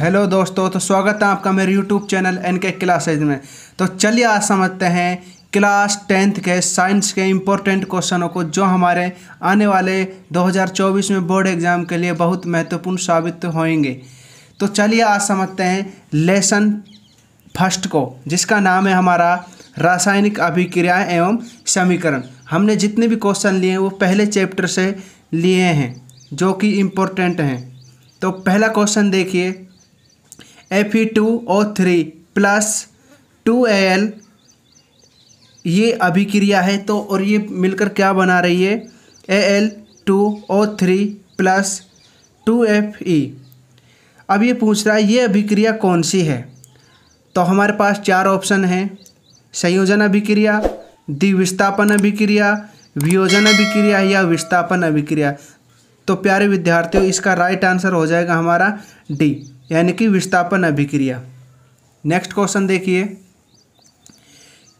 hello दोस्तों तो स्वागत है आपका मेरे YouTube channel N K classes में तो चलिए आज समझते हैं क्लास टेंथ के साइंस के इम्पोर्टेंट क्वेश्चनों को जो हमारे आने वाले 2024 में बोर्ड एग्ज़ाम के लिए बहुत महत्वपूर्ण साबित होंगे तो चलिए आज समझते हैं लेसन फर्स्ट को जिसका नाम है हमारा रासायनिक अभिक्रियाएँ एवं समीकरण हमने जितने भी क्वेश्चन लिए हैं वो पहले चैप्टर से लिए हैं जो कि इम्पोर्टेंट हैं तो पहला क्वेश्चन देखिए F E two O three plus two A L ये अभिक्रिया है तो और ये मिलकर क्या बना रही है A L two O three plus two F E अब ये पूछ रहा है ये अभिक्रिया कौन सी है तो हमारे पास चार ऑप्शन हैं संयोजन अभिक्रिया द्विविस्थापन अभिक्रिया वियोजन अभिक्रिया या विस्थापन अभिक्रिया तो प्यारे विद्यार्थियों इसका राइट आंसर हो जाएगा हमारा डी यानी कि विस्थापन अभिक्रिया नेक्स्ट क्वेश्चन देखिए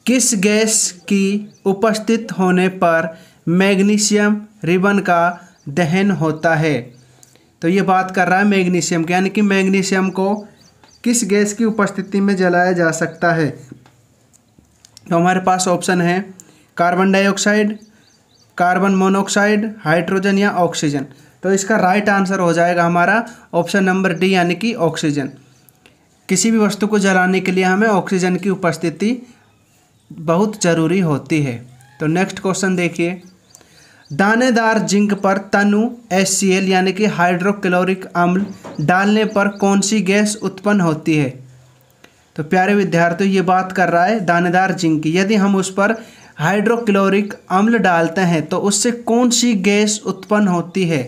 किस गैस की उपस्थित होने पर मैग्नीशियम रिबन का दहन होता है तो ये बात कर रहा है मैग्नीशियम की यानी कि मैग्नीशियम को किस गैस की उपस्थिति में जलाया जा सकता है तो हमारे पास ऑप्शन है carbon dioxide carbon monoxide hydrogen या ऑक्सीजन तो इसका राइट आंसर हो जाएगा हमारा ऑप्शन नंबर डी यानी कि ऑक्सीजन किसी भी वस्तु को जलाने के लिए हमें ऑक्सीजन की उपस्थिति बहुत जरूरी होती है तो नेक्स्ट क्वेश्चन देखिए दानेदार जिंक पर तनु एस यानी कि हाइड्रोक्लोरिक अम्ल डालने पर कौन सी गैस उत्पन्न होती है तो प्यारे विद्यार्थियों ये बात कर रहा है दानेदार जिंक की यदि हम उस पर हाइड्रोक्लोरिक अम्ल डालते हैं तो उससे कौन सी गैस उत्पन्न होती है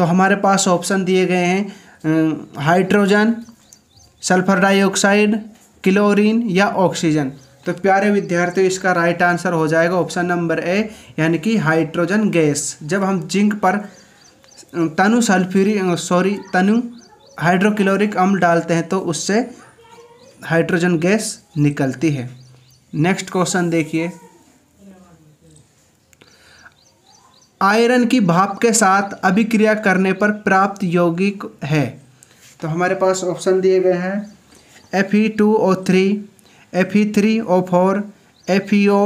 तो हमारे पास ऑप्शन दिए गए हैं हाइड्रोजन सल्फर डाइऑक्साइड क्लोरीन या ऑक्सीजन तो प्यारे विद्यार्थियों इसका राइट आंसर हो जाएगा ऑप्शन नंबर ए यानी कि हाइड्रोजन गैस जब हम जिंक पर तनु सल्फ्यूरिक सॉरी तनु हाइड्रोक्लोरिक अम्ल डालते हैं तो उससे हाइड्रोजन गैस निकलती है नेक्स्ट क्वेश्चन देखिए आयरन की भाप के साथ अभिक्रिया करने पर प्राप्त यौगिक है तो हमारे पास ऑप्शन दिए गए हैं F E two O three F E three O four F E O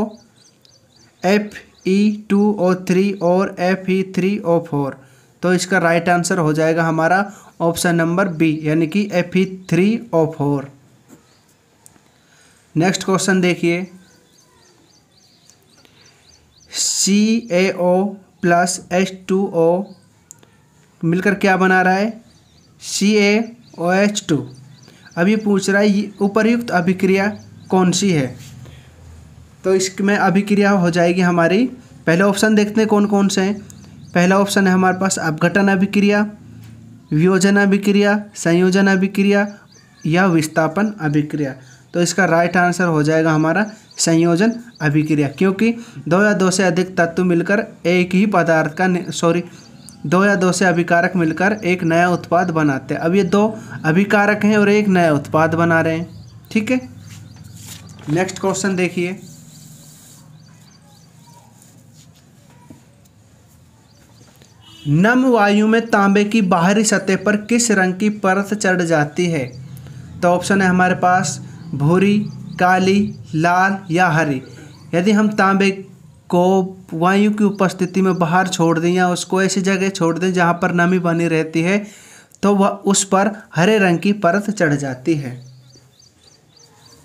F E two O three और F E three O four तो इसका राइट आंसर हो जाएगा हमारा ऑप्शन नंबर बी यानी कि F E three O four next question देखिए C A O plus H two O मिलकर क्या बना रहा है C A O H two अभी पूछ रहा है उपरयुक्त अभिक्रिया कौन सी है तो इसमें अभिक्रिया हो जाएगी हमारी पहला ऑप्शन देखते हैं कौन कौन से हैं पहला ऑप्शन है हमारे पास अपघटन अभिक्रिया वियोजन अभिक्रिया संयोजन अभिक्रिया या विस्थापन अभिक्रिया तो इसका राइट आंसर हो जाएगा हमारा संयोजन अभिक्रिया क्योंकि दो या दो से अधिक तत्व मिलकर एक ही पदार्थ का सॉरी दो या दो से अभिकारक मिलकर एक नया उत्पाद बनाते हैं अब ये दो अभिकारक हैं और एक नया उत्पाद बना रहे हैं ठीक है नेक्स्ट क्वेश्चन देखिए नम वायु में तांबे की बाहरी सतह पर किस रंग की परत चढ़ जाती है तो ऑप्शन है हमारे पास भूरी काली लाल या हरी यदि हम तांबे को वायु की उपस्थिति में बाहर छोड़ दें या उसको ऐसी जगह छोड़ दें जहाँ पर नमी बनी रहती है तो वह उस पर हरे रंग की परत चढ़ जाती है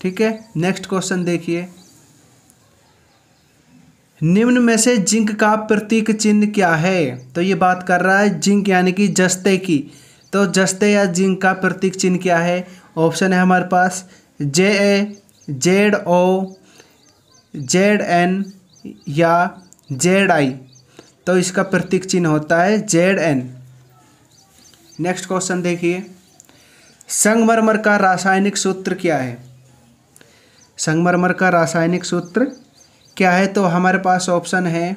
ठीक है नेक्स्ट क्वेश्चन देखिए निम्न में से जिंक का प्रतीक चिन्ह क्या है तो ये बात कर रहा है जिंक यानी कि जस्ते की तो जस्ते या जिंक का प्रतीक चिन्ह क्या है ऑप्शन है हमारे पास J A Z O Z N या जेड आई तो इसका प्रतीक चिन्ह होता है जेड एन नेक्स्ट क्वेश्चन देखिए संगमरमर का रासायनिक सूत्र क्या है संगमरमर का रासायनिक सूत्र क्या है तो हमारे पास ऑप्शन है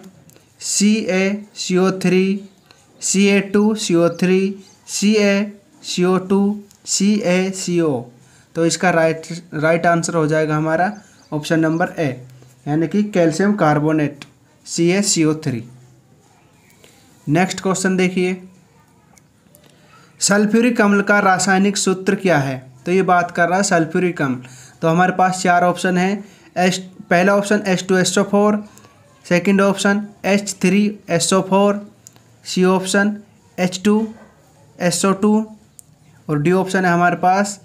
C A C O three C A two C O three C A C O two C A C O तो इसका राइट राइट आंसर हो जाएगा हमारा ऑप्शन नंबर ए यानी कि calcium carbonate C A C O three next question देखिए sulphuric अम्ल का रासायनिक सूत्र क्या है तो ये बात कर रहा है सल्फ्यूरिक अम्ल तो हमारे पास चार ऑप्शन है एस पहला option H two S O four second option H three S O four C option H two S O two और डी ऑप्शन है हमारे पास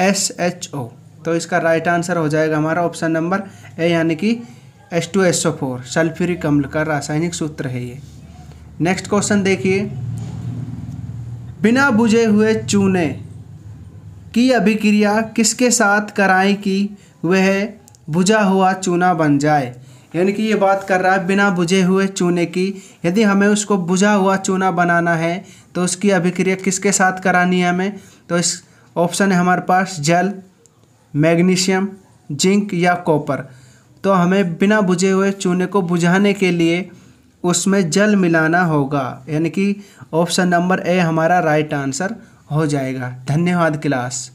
एस एच ओ तो इसका राइट आंसर हो जाएगा हमारा ऑप्शन नंबर ए यानी कि S two S O four sulphuric अम्ल का रासायनिक सूत्र है ये नेक्स्ट क्वेश्चन देखिए बिना बुझे हुए चूने की अभिक्रिया किसके साथ कराएं कि वह बुझा हुआ चूना बन जाए यानी कि ये बात कर रहा है बिना बुझे हुए चूने की यदि हमें उसको बुझा हुआ चूना बनाना है तो उसकी अभिक्रिया किसके साथ करानी है हमें तो इस ऑप्शन है हमारे पास जल मैग्नीशियम जिंक या कॉपर तो हमें बिना बुझे हुए चूने को बुझाने के लिए उसमें जल मिलाना होगा यानी कि ऑप्शन नंबर ए हमारा राइट आंसर हो जाएगा धन्यवाद क्लास